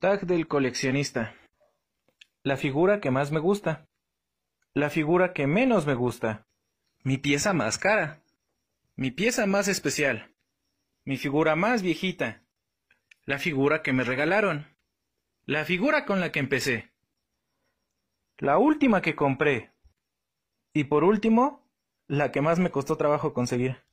Tag del coleccionista. La figura que más me gusta. La figura que menos me gusta. Mi pieza más cara. Mi pieza más especial. Mi figura más viejita. La figura que me regalaron. La figura con la que empecé. La última que compré. Y por último, la que más me costó trabajo conseguir.